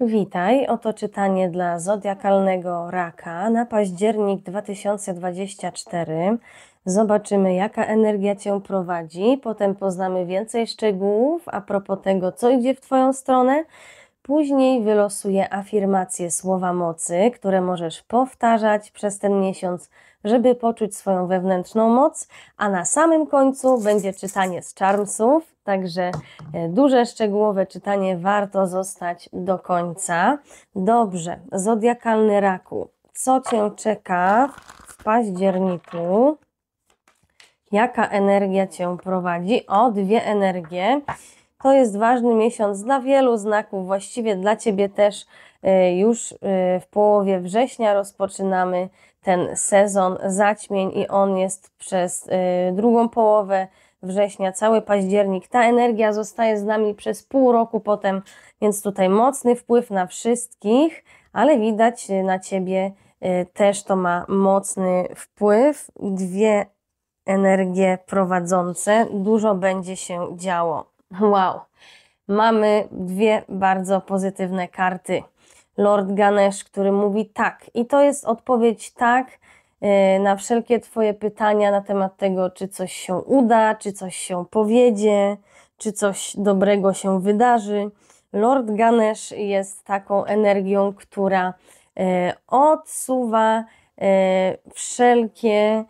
Witaj, oto czytanie dla zodiakalnego raka na październik 2024. Zobaczymy, jaka energia Cię prowadzi, potem poznamy więcej szczegółów a propos tego, co idzie w Twoją stronę. Później wylosuję afirmacje słowa mocy, które możesz powtarzać przez ten miesiąc, żeby poczuć swoją wewnętrzną moc, a na samym końcu będzie czytanie z czarmsów, także e, duże szczegółowe czytanie warto zostać do końca. Dobrze, zodiakalny raku. Co cię czeka w październiku? Jaka energia cię prowadzi? O, dwie energie. To jest ważny miesiąc dla wielu znaków, właściwie dla Ciebie też. E, już e, w połowie września rozpoczynamy ten sezon zaćmień i on jest przez e, drugą połowę września, cały październik. Ta energia zostaje z nami przez pół roku potem, więc tutaj mocny wpływ na wszystkich, ale widać na Ciebie też to ma mocny wpływ. Dwie energie prowadzące, dużo będzie się działo. Wow, mamy dwie bardzo pozytywne karty. Lord Ganesh, który mówi tak, i to jest odpowiedź tak y, na wszelkie Twoje pytania na temat tego, czy coś się uda, czy coś się powiedzie, czy coś dobrego się wydarzy. Lord Ganesh jest taką energią, która y, odsuwa y, wszelkie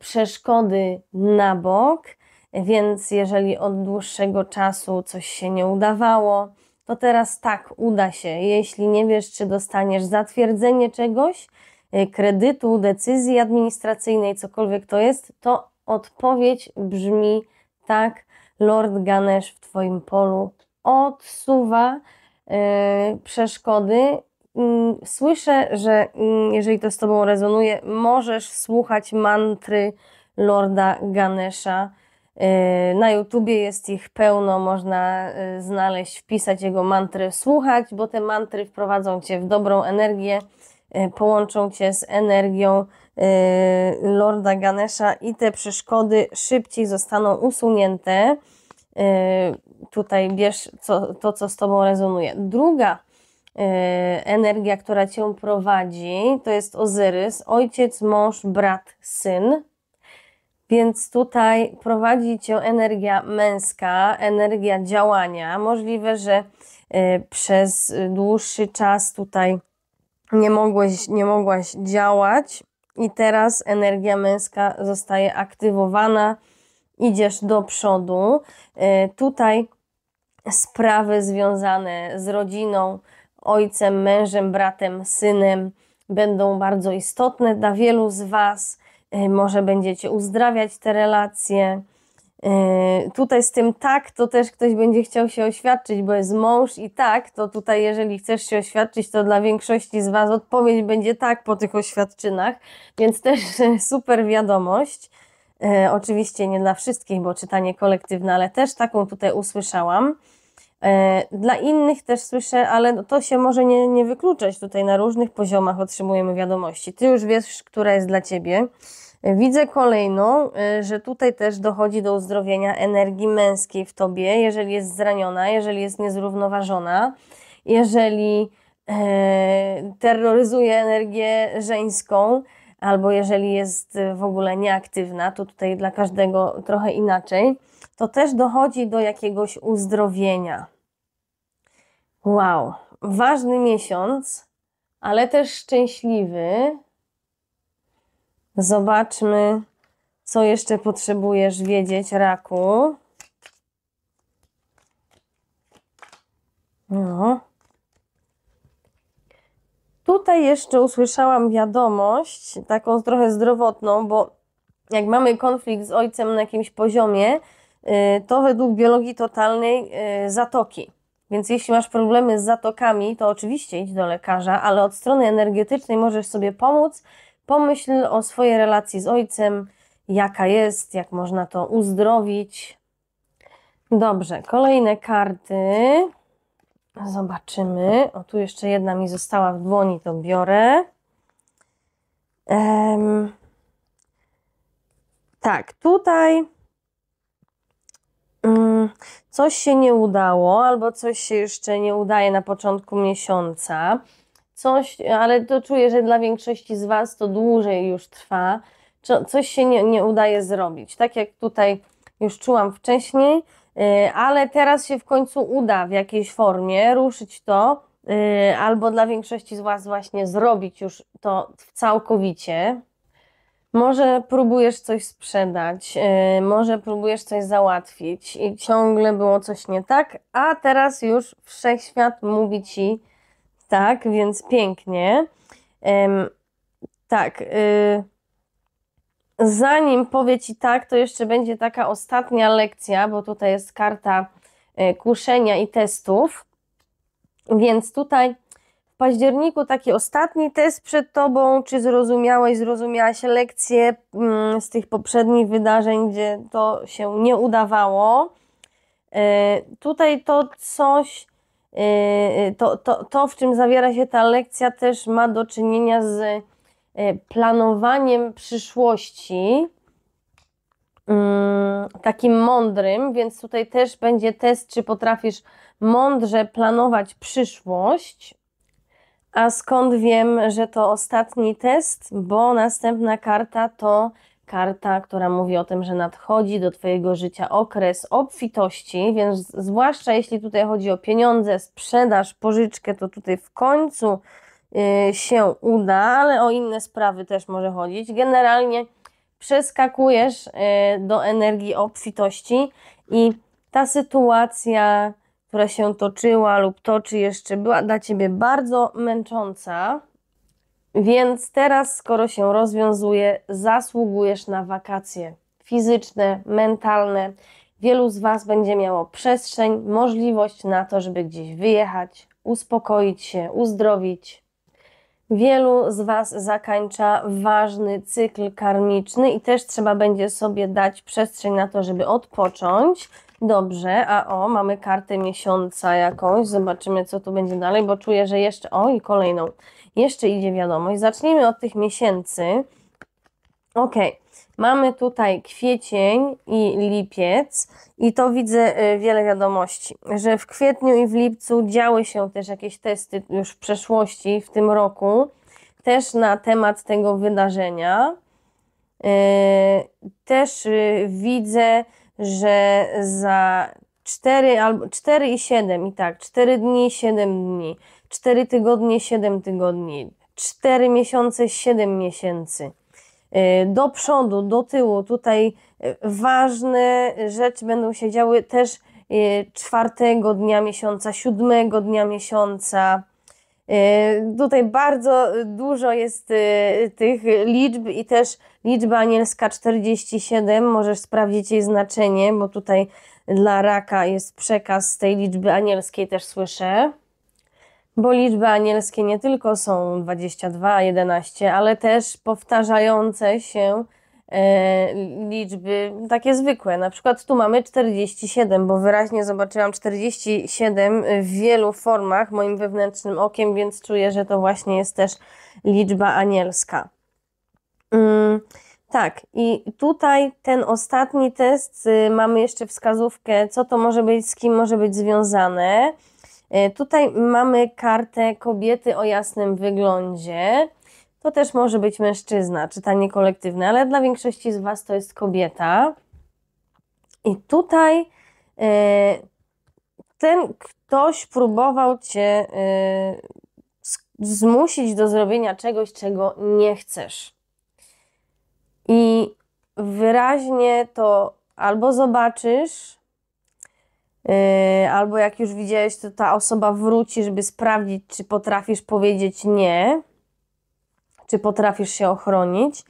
przeszkody na bok więc jeżeli od dłuższego czasu coś się nie udawało, to teraz tak, uda się. Jeśli nie wiesz, czy dostaniesz zatwierdzenie czegoś, y, kredytu, decyzji administracyjnej, cokolwiek to jest, to odpowiedź brzmi tak. Lord Ganesh w Twoim polu odsuwa yy, przeszkody. Mm, słyszę, że mm, jeżeli to z Tobą rezonuje, możesz słuchać mantry Lorda Ganesha Y, na YouTubie jest ich pełno, można y, znaleźć, wpisać jego mantry, słuchać, bo te mantry wprowadzą cię w dobrą energię, y, połączą cię z energią Lorda Ganesha i te przeszkody szybciej zostaną usunięte. Tutaj bierz co, to, co z tobą rezonuje. Druga energia, która cię prowadzi, to jest Ozyrys, ojciec, mąż, brat, syn więc tutaj prowadzi cię energia męska, energia działania. Możliwe, że y, przez dłuższy czas tutaj nie, mogłeś, nie mogłaś działać, i teraz energia męska zostaje aktywowana, idziesz do przodu. Y, tutaj sprawy związane z rodziną, ojcem, mężem, bratem, synem będą bardzo istotne dla wielu z Was. Y, może będziecie uzdrawiać te relacje. Y, tutaj z tym tak, to też ktoś będzie chciał się oświadczyć, bo jest mąż i tak, to tutaj jeżeli chcesz się oświadczyć, to dla większości z Was odpowiedź będzie tak po tych oświadczynach, więc też super wiadomość. Y, oczywiście nie dla wszystkich, bo czytanie kolektywne, ale też taką tutaj usłyszałam. E, dla innych też słyszę, ale to się może nie, nie wykluczać. Tutaj na różnych poziomach otrzymujemy wiadomości. Ty już wiesz, która jest dla ciebie. Widzę kolejną, e, że tutaj też dochodzi do uzdrowienia energii męskiej w tobie, jeżeli jest zraniona, jeżeli jest niezrównoważona, jeżeli e, terroryzuje energię żeńską, albo jeżeli jest w ogóle nieaktywna, to tutaj dla każdego trochę inaczej, to też dochodzi do jakiegoś uzdrowienia. Wow, ważny miesiąc, ale też szczęśliwy. Zobaczmy, co jeszcze potrzebujesz wiedzieć, raku. No. Tutaj jeszcze usłyszałam wiadomość, taką trochę zdrowotną, bo jak mamy konflikt z ojcem na jakimś poziomie, y, to według biologii totalnej y, zatoki. Więc jeśli masz problemy z zatokami, to oczywiście idź do lekarza, ale od strony energetycznej możesz sobie pomóc. Pomyśl o swojej relacji z ojcem, jaka jest, jak można to uzdrowić. Dobrze, kolejne karty. Zobaczymy. O, tu jeszcze jedna mi została w dłoni, to biorę. Um, tak, tutaj Mm, coś się nie udało, albo coś się jeszcze nie udaje na początku miesiąca, coś, ale to czuję, że dla większości z Was to dłużej już trwa, coś się nie, nie udaje zrobić. Tak jak tutaj już czułam wcześniej, y, ale teraz się w końcu uda w jakiejś formie ruszyć to, y, albo dla większości z Was właśnie zrobić już to całkowicie, może próbujesz coś sprzedać, y, może próbujesz coś załatwić i ciągle było coś nie tak, a teraz już wszechświat mówi ci tak, więc pięknie. tak. Y, zanim powie ci tak, to jeszcze będzie taka ostatnia lekcja, bo tutaj jest karta y, kuszenia i testów. Więc tutaj w październiku taki ostatni test przed Tobą. Czy zrozumiałeś, zrozumiałaś lekcję mm, z tych poprzednich wydarzeń, gdzie to się nie udawało? E, tutaj to coś, e, e, to, to, to w czym zawiera się ta lekcja, też ma do czynienia z planowaniem przyszłości, mm, takim mądrym, więc tutaj też będzie test, czy potrafisz mądrze planować przyszłość. A skąd wiem, że to ostatni test? Bo następna karta to karta, która mówi o tym, że nadchodzi do Twojego życia okres obfitości, więc zwłaszcza jeśli tutaj chodzi o pieniądze, sprzedaż, pożyczkę, to tutaj w końcu y, się uda, ale o inne sprawy też może chodzić. Generalnie przeskakujesz y, do energii obfitości i ta sytuacja która się toczyła lub toczy jeszcze, była dla ciebie bardzo męcząca. Więc teraz, skoro się rozwiązuje, zasługujesz na wakacje fizyczne, mentalne. Wielu z Was będzie miało przestrzeń, możliwość na to, żeby gdzieś wyjechać, uspokoić się, uzdrowić. Wielu z Was zakańcza ważny cykl karmiczny i też trzeba będzie sobie dać przestrzeń na to, żeby odpocząć, Dobrze, a o, mamy kartę miesiąca jakąś. Zobaczymy, co tu będzie dalej, bo czuję, że jeszcze. O, i kolejną. Jeszcze idzie wiadomość. Zacznijmy od tych miesięcy. Ok, mamy tutaj kwiecień i lipiec, i to widzę y, wiele wiadomości, że w kwietniu i w lipcu działy się też jakieś testy już w przeszłości, w tym roku, też na temat tego wydarzenia. Y, też y, widzę że za 4 albo 4 i 7 i tak, 4 dni 7 dni, 4 tygodnie 7 tygodni, 4 miesiące 7 miesięcy. Y, do przodu, do tyłu, tutaj y, ważne rzeczy będą się działy też y, czwartego dnia miesiąca, siódmego dnia miesiąca, E, tutaj bardzo dużo jest e, tych liczb i też liczba anielska 47, możesz sprawdzić jej znaczenie, bo tutaj dla raka jest przekaz z tej liczby anielskiej, też słyszę. Bo liczby anielskie nie tylko są 22, 11, ale też powtarzające się E, liczby takie zwykłe. Na przykład tu mamy 47, bo wyraźnie zobaczyłam 47 w wielu formach moim wewnętrznym okiem, więc czuję, że to właśnie jest też liczba anielska. Mm, tak, i tutaj ten ostatni test, y, mamy jeszcze wskazówkę, co to może być, z kim może być związane. E, tutaj mamy kartę kobiety o jasnym wyglądzie to też może być mężczyzna, czytanie kolektywne, ale dla większości z Was to jest kobieta. I tutaj e, ten ktoś próbował Cię e, zmusić do zrobienia czegoś, czego nie chcesz. I wyraźnie to albo zobaczysz, e, albo jak już widziałeś, to ta osoba wróci, żeby sprawdzić, czy potrafisz powiedzieć nie czy potrafisz się ochronić.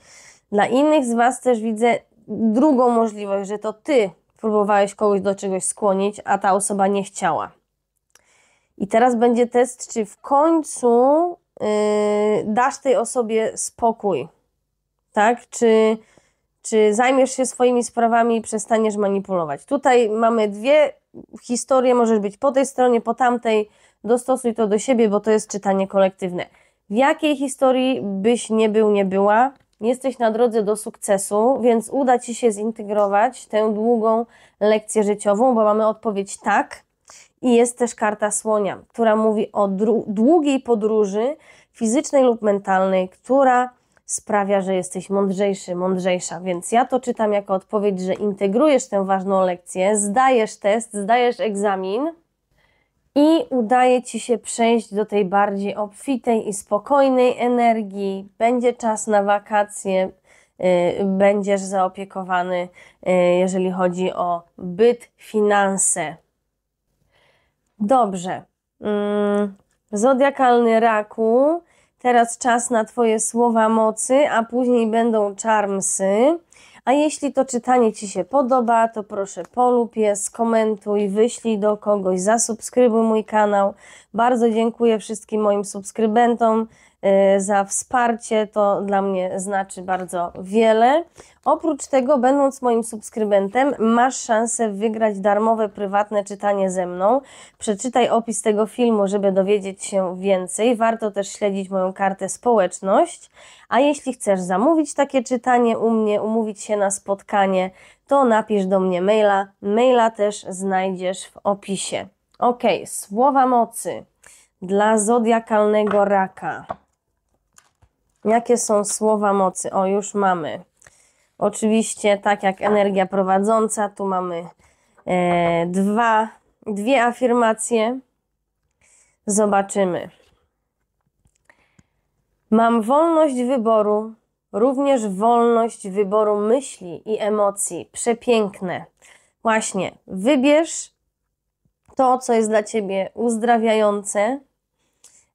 Dla innych z Was też widzę drugą możliwość, że to Ty próbowałeś kogoś do czegoś skłonić, a ta osoba nie chciała. I teraz będzie test, czy w końcu yy, dasz tej osobie spokój, tak? Czy, czy zajmiesz się swoimi sprawami i przestaniesz manipulować? Tutaj mamy dwie historie, możesz być po tej stronie, po tamtej, dostosuj to do siebie, bo to jest czytanie kolektywne. W jakiej historii byś nie był, nie była, jesteś na drodze do sukcesu, więc uda Ci się zintegrować tę długą lekcję życiową, bo mamy odpowiedź tak. I jest też karta słonia, która mówi o długiej podróży fizycznej lub mentalnej, która sprawia, że jesteś mądrzejszy, mądrzejsza. Więc ja to czytam jako odpowiedź, że integrujesz tę ważną lekcję, zdajesz test, zdajesz egzamin i udaje ci się przejść do tej bardziej obfitej i spokojnej energii. Będzie czas na wakacje, y, będziesz zaopiekowany, y, jeżeli chodzi o byt, finanse. Dobrze. Mm, zodiakalny raku. Teraz czas na Twoje słowa mocy, a później będą czarmsy. A jeśli to czytanie Ci się podoba, to proszę polub je, skomentuj, wyślij do kogoś, zasubskrybuj mój kanał. Bardzo dziękuję wszystkim moim subskrybentom Y, za wsparcie. To dla mnie znaczy bardzo wiele. Oprócz tego, będąc moim subskrybentem, masz szansę wygrać darmowe, prywatne czytanie ze mną. Przeczytaj opis tego filmu, żeby dowiedzieć się więcej. Warto też śledzić moją kartę społeczność. A jeśli chcesz zamówić takie czytanie u mnie, umówić się na spotkanie, to napisz do mnie maila. Maila też znajdziesz w opisie. Ok, słowa mocy dla zodiakalnego raka. Jakie są słowa mocy? O, już mamy. Oczywiście, tak jak energia prowadząca, tu mamy e, dwa, dwie afirmacje. Zobaczymy. Mam wolność wyboru, również wolność wyboru myśli i emocji. Przepiękne. Właśnie, wybierz to, co jest dla ciebie uzdrawiające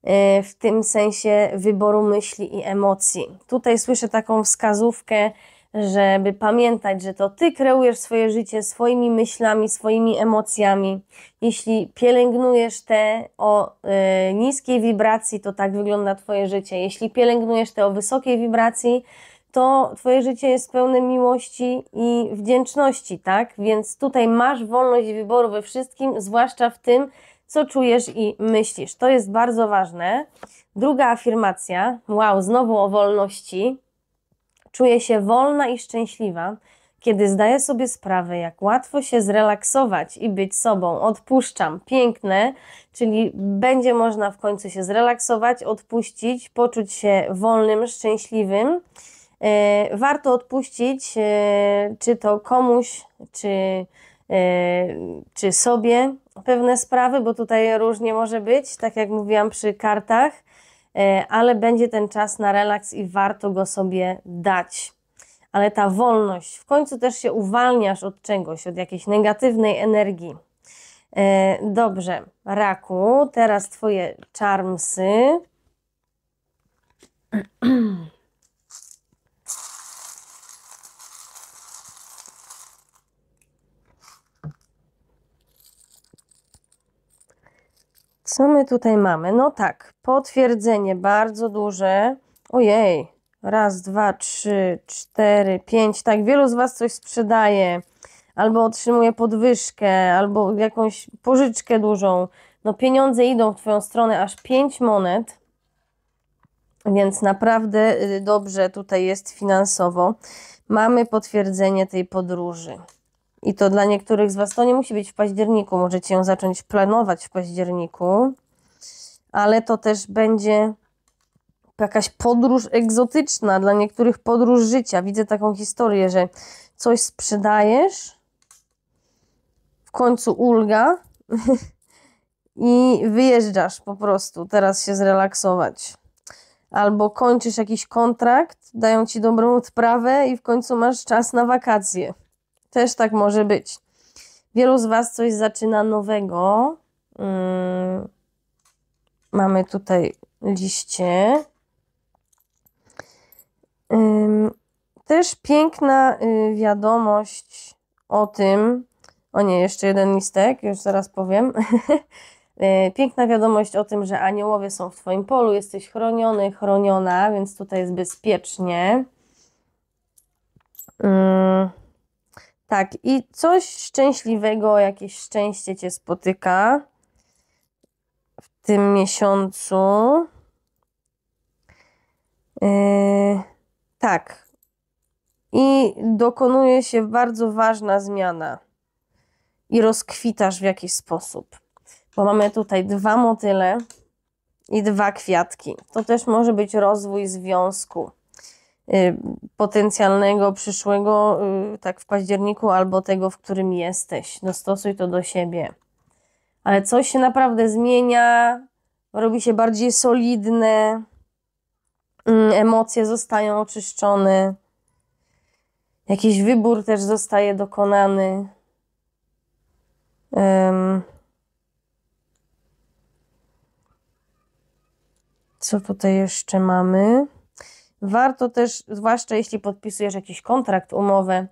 E, w tym sensie wyboru myśli i emocji. Tutaj słyszę taką wskazówkę, żeby pamiętać, że to ty kreujesz swoje życie swoimi myślami, swoimi emocjami. Jeśli pielęgnujesz te o y, niskiej wibracji, to tak wygląda twoje życie. Jeśli pielęgnujesz te o wysokiej wibracji, to twoje życie jest pełne miłości i wdzięczności, tak? Więc tutaj masz wolność wyboru we wszystkim, zwłaszcza w tym, co czujesz i myślisz. To jest bardzo ważne. Druga afirmacja, wow, znowu o wolności. Czuję się wolna i szczęśliwa, kiedy zdaję sobie sprawę, jak łatwo się zrelaksować i być sobą. Odpuszczam, piękne, czyli będzie można w końcu się zrelaksować, odpuścić, poczuć się wolnym, szczęśliwym. E, warto odpuścić, e, czy to komuś, czy Yy, czy sobie pewne sprawy, bo tutaj różnie może być, tak jak mówiłam przy kartach, yy, ale będzie ten czas na relaks i warto go sobie dać. Ale ta wolność, w końcu też się uwalniasz od czegoś, od jakiejś negatywnej energii. Yy, dobrze, raku, teraz twoje czarmsy. Co my tutaj mamy? No tak, potwierdzenie bardzo duże. Ojej, raz, dwa, trzy, cztery, pięć. Tak, wielu z Was coś sprzedaje, albo otrzymuje podwyżkę, albo jakąś pożyczkę dużą. No pieniądze idą w Twoją stronę, aż pięć monet. Więc naprawdę y, dobrze tutaj jest finansowo. Mamy potwierdzenie tej podróży. I to dla niektórych z Was to nie musi być w październiku, możecie ją zacząć planować w październiku, ale to też będzie jakaś podróż egzotyczna, dla niektórych podróż życia. Widzę taką historię, że coś sprzedajesz, w końcu ulga i wyjeżdżasz po prostu teraz się zrelaksować. Albo kończysz jakiś kontrakt, dają ci dobrą odprawę i w końcu masz czas na wakacje. Też tak może być. Wielu z Was coś zaczyna nowego. Mm. Mamy tutaj liście. Też piękna y, wiadomość o tym. O nie, jeszcze jeden listek, już zaraz powiem. Y, piękna wiadomość o tym, że aniołowie są w Twoim polu, jesteś chroniony, chroniona, więc tutaj jest bezpiecznie. Hmm. Tak, i coś szczęśliwego, jakieś szczęście cię spotyka w tym miesiącu. Yy, tak. I dokonuje się bardzo ważna zmiana. I rozkwitasz w jakiś sposób. Bo mamy tutaj dwa motyle i dwa kwiatki. To też może być rozwój związku Y, potencjalnego przyszłego, y, tak w październiku, albo tego, w którym jesteś. Dostosuj no to do siebie. Ale coś się naprawdę zmienia, robi się bardziej solidne, mm, emocje zostają oczyszczone, jakiś wybór też zostaje dokonany. Um, co tutaj jeszcze mamy? Warto też, zwłaszcza jeśli podpisujesz jakiś kontrakt, umowę,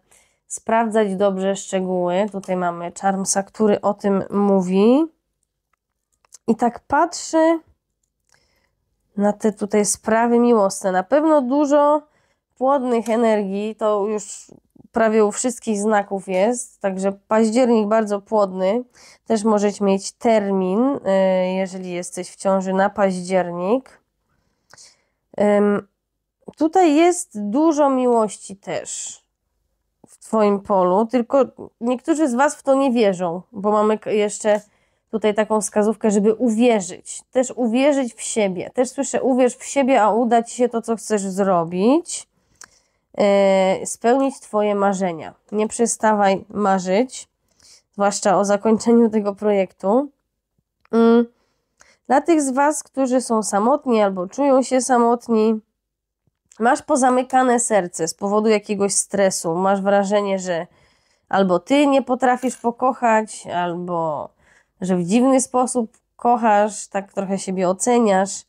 sprawdzać dobrze szczegóły. Tutaj mamy Charmsa, który o tym mówi. I tak patrzy na te tutaj sprawy miłosne. Na pewno dużo płodnych energii, to już prawie u wszystkich znaków jest, także październik bardzo płodny. Też możecie mieć termin, y, jeżeli jesteś w ciąży na październik tutaj jest dużo miłości też w Twoim polu, tylko niektórzy z Was w to nie wierzą, bo mamy jeszcze tutaj taką wskazówkę, żeby uwierzyć, też uwierzyć w siebie. Też słyszę, uwierz w siebie, a uda Ci się to, co chcesz zrobić, yy, spełnić Twoje marzenia. Nie przestawaj marzyć, zwłaszcza o zakończeniu tego projektu. Yy. Dla tych z Was, którzy są samotni albo czują się samotni, masz pozamykane serce z powodu jakiegoś stresu, masz wrażenie, że albo ty nie potrafisz pokochać, albo że w dziwny sposób kochasz, tak trochę siebie oceniasz,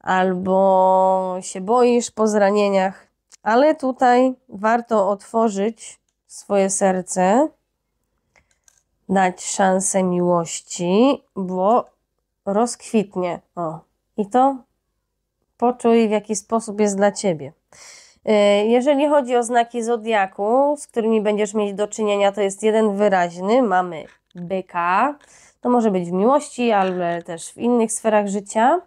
albo się boisz po zranieniach, ale tutaj warto otworzyć swoje serce, dać szansę miłości, bo rozkwitnie. O, i to poczuj, w jaki sposób jest dla ciebie. E, jeżeli chodzi o znaki zodiaku, z którymi będziesz mieć do czynienia, to jest jeden wyraźny. Mamy byka. To może być w miłości, ale też w innych sferach życia.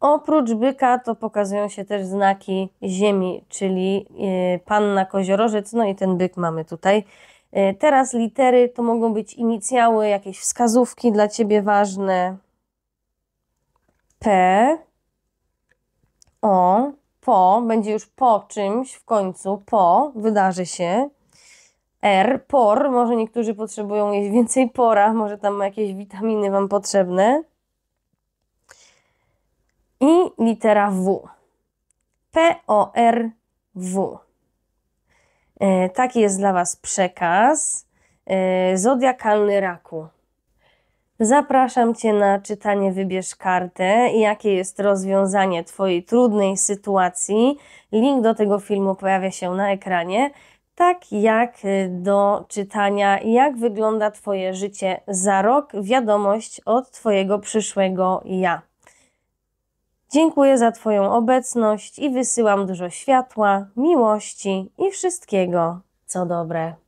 Oprócz byka to pokazują się też znaki ziemi, czyli e, panna koziorożec, no i ten byk mamy tutaj. E, teraz litery to mogą być inicjały, jakieś wskazówki dla Ciebie ważne. P, o, po, będzie już po czymś w końcu, po, wydarzy się. R, por, może niektórzy potrzebują jeść więcej pora, może tam jakieś witaminy Wam potrzebne. I litera W. P, O, R, W. E, taki jest dla Was przekaz. E, zodiakalny raku. Zapraszam Cię na czytanie Wybierz kartę, jakie jest rozwiązanie Twojej trudnej sytuacji. Link do tego filmu pojawia się na ekranie, tak jak y, do czytania Jak wygląda Twoje życie za rok, wiadomość od Twojego przyszłego ja. Dziękuję za Twoją obecność i wysyłam dużo światła, miłości i wszystkiego, co dobre.